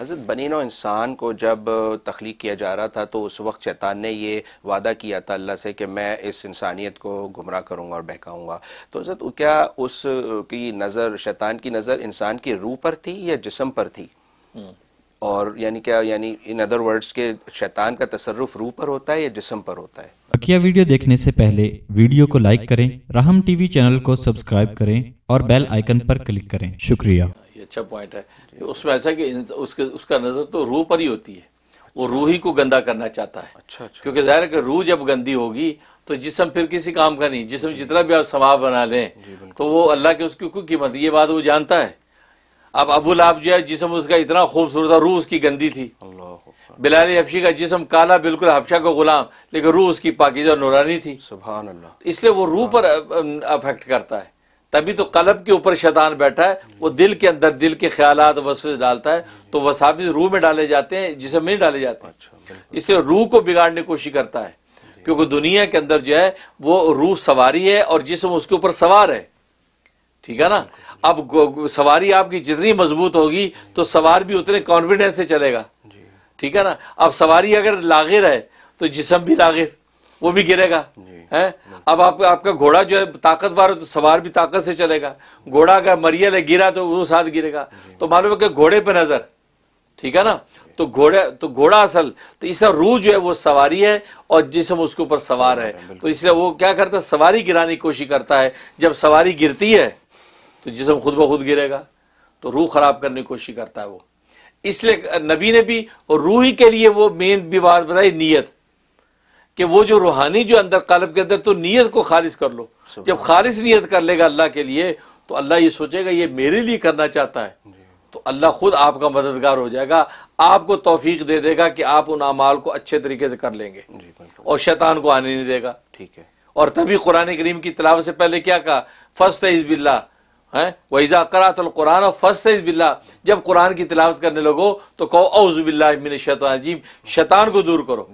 हजरत बनी नो इंसान को जब तख्लीक किया जा रहा था तो उस वक्त शैतान ने ये वादा किया था अल्लाह से कि मैं इस इंसानियत को गुमराह करूँगा और बहकाऊँगा तो हजरत क्या उस की नज़र शैतान की नज़र इंसान की रूह पर थी या जिसम पर थी हम्म। और यानी क्या यानी इन अदर वर्ड्स के शैतान का तसरुफ रूह पर होता है या जिसम पर होता है अकिया वीडियो देखने से पहले वीडियो को लाइक करें राहम टीवी चैनल को सब्सक्राइब करें और बेल आइकन पर क्लिक करें शुक्रिया ये अच्छा पॉइंट है उसमें ऐसा कि उसके उसका नज़र तो रूह पर ही होती है वो अच्छा। रूह ही को गंदा करना चाहता है अच्छा, अच्छा। क्योंकि जाहिर है कि रूह जब गंदी होगी तो जिसम फिर किसी काम का नहीं जिसम जितना भी आप समाप बना लें तो वो अल्लाह के उसकी कोई कीमत ये बात वो जानता है अब अबुल आप जो है जिसम उसका इतना खूबसूरत था रूह उसकी गंदी थी बिलाल हफ्शी का जिसम काला बिल्कुल हफ्शा का गुलाम लेकिन रूह उसकी पाकिजा नूरानी थी सुबह इसलिए वो रूह पर अफेक्ट करता है तभी तो कलब के ऊपर शैतान बैठा है वो दिल के अंदर दिल के ख्याल वसवे डालता है तो वसाविस रूह में डाले जाते हैं जिसमें में डाले जाते अच्छा, इसलिए रूह को बिगाड़ने की कोशिश करता है क्योंकि दुनिया के अंदर जो है वो रूह सवारी है और जिसम उसके ऊपर सवार है ठीक है ना अब सवारी आपकी जितनी मजबूत होगी तो सवार भी उतने कॉन्फिडेंस से चलेगा ठीक है ना अब सवारी अगर लागिर है तो जिसम भी लागिर वो भी गिरेगा है अब आप आपका घोड़ा जो है ताकतवर है तो सवार भी ताकत से चलेगा घोड़ा का मरियल है गिरा तो वो साथ गिरेगा तो मालूम है कि घोड़े पे नजर ठीक है ना तो घोड़े तो घोड़ा असल तो इसका रूह जो है वो सवारी है और जिसम उसके ऊपर सवार है तो इसलिए वो क्या करता है सवारी गिराने की कोशिश करता है जब सवारी गिरती है तो जिसम खुद ब खुद गिरेगा तो रूह खराब करने की कोशिश करता है वो इसलिए नबी ने भी और रूही के लिए वो मेन बात बताई नीयत कि वो जो रूहानी जो अंदर कलब के अंदर तो नीयत को खारिज कर लो जब खारिज नीयत कर लेगा अल्लाह के लिए तो अल्लाह ये सोचेगा ये मेरे लिए करना चाहता है तो अल्लाह खुद आपका मददगार हो जाएगा आपको तोफीक दे देगा कि आप उन अमाल को अच्छे तरीके से कर लेंगे और शैतान को आने नहीं देगा ठीक है और तभी कुरान करीम की तलावत से पहले क्या कहा फर्स्ट बिल्ला हैं करा तो क़ुरान फ़स्त बिल्ला जब कुरान की तिलावत करने लगो तो कहो औज़बिल्लाजीम शैतान को दूर करो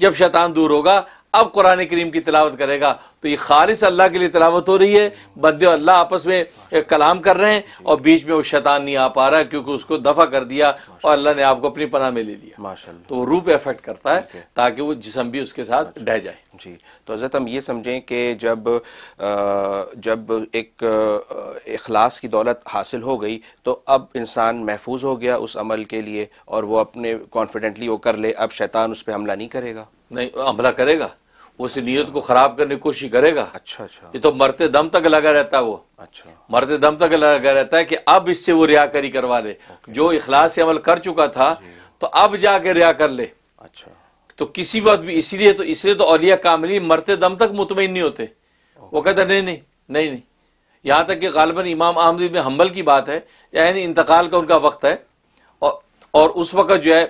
जब शैतान दूर होगा अब कुरान करीम की तलावत करेगा तो ये खालिश अल्लाह के लिए तलावत हो रही है बदे अल्लाह आपस में कलाम कर रहे हैं और बीच में वो शैतान नहीं आ पा रहा क्योंकि उसको दफ़ा कर दिया और अल्लाह ने आपको अपनी पनाह में ले लिया माशा तो वो रूप पे करता है ताकि वो जिसम भी उसके साथ अच्छा। ढह जाए जी तो हज़रत हम ये समझें कि जब जब एक अखलास की दौलत हासिल हो गई तो अब इंसान महफूज हो गया उस अमल के लिए और वो अपने कॉन्फिडेंटली वो कर ले अब शैतान उस पर हमला नहीं करेगा नहीं हमला करेगा वो उस नीयत को खराब करने की कोशिश करेगा अच्छा अच्छा ये तो मरते दम तक लगा रहता है वो अच्छा मरते दम तक लगा रहता है कि अब इससे वो रियाकारी करवा ले जो इखलास से अमल कर चुका था तो अब जाके रिया कर ले अच्छा तो किसी वक्त भी इसलिए तो इसलिए तो अलिया कामली मरते दम तक मुतमिन नहीं होते वो कहते नहीं नहीं नहीं नहीं यहाँ तक कि गालबा इमाम अहमद में हम्बल की बात है यानी इंतकाल का उनका वक्त है और उस वक्त जो है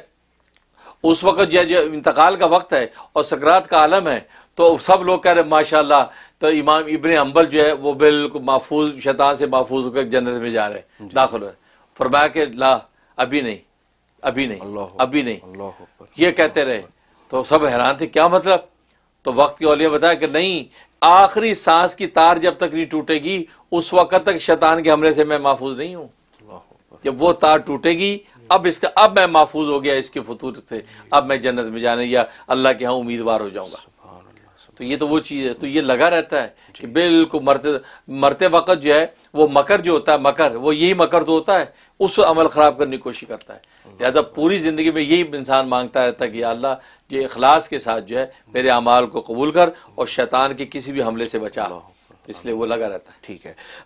उस वक्त जब इंतकाल का वक्त है और सकरात का आलम है तो सब लोग कह रहे माशाला तो इमाम इबन अम्बल जो है वो बिल्कुल महफूज शैतान से महफूज होकर जन्नत में जा रहे हैं दाखिल हो रहे फरमाया कि ला अभी नहीं अभी नहीं अभी नहीं ये कहते रहे तो सब हैरान थे क्या मतलब तो वक्त की ओलिया बताया कि नहीं आखिरी सांस की तार जब तक नहीं टूटेगी उस वक्त तक शैतान के हमले से मैं महफूज नहीं हूँ जब वो तार टूटेगी अब इसका अब मैं महफूज हो गया इसके फतूर से अब मैं जन्नत में जाने या अल्लाह के यहाँ उम्मीदवार हो जाऊँगा तो ये तो वो चीज़ है तो ये लगा रहता है कि बिल्कुल मरते मरते वक़्त जो है वो मकर जो होता है मकर वो यही मकर तो होता है उस अमल ख़राब करने की कोशिश करता है लिहाजा पूरी ज़िंदगी में यही इंसान मांगता रहता है कि अल्लाह जो अखलास के साथ जो है मेरे अमाल को कबूल कर और शैतान के किसी भी हमले से बचा तो इसलिए वो लगा रहता है ठीक है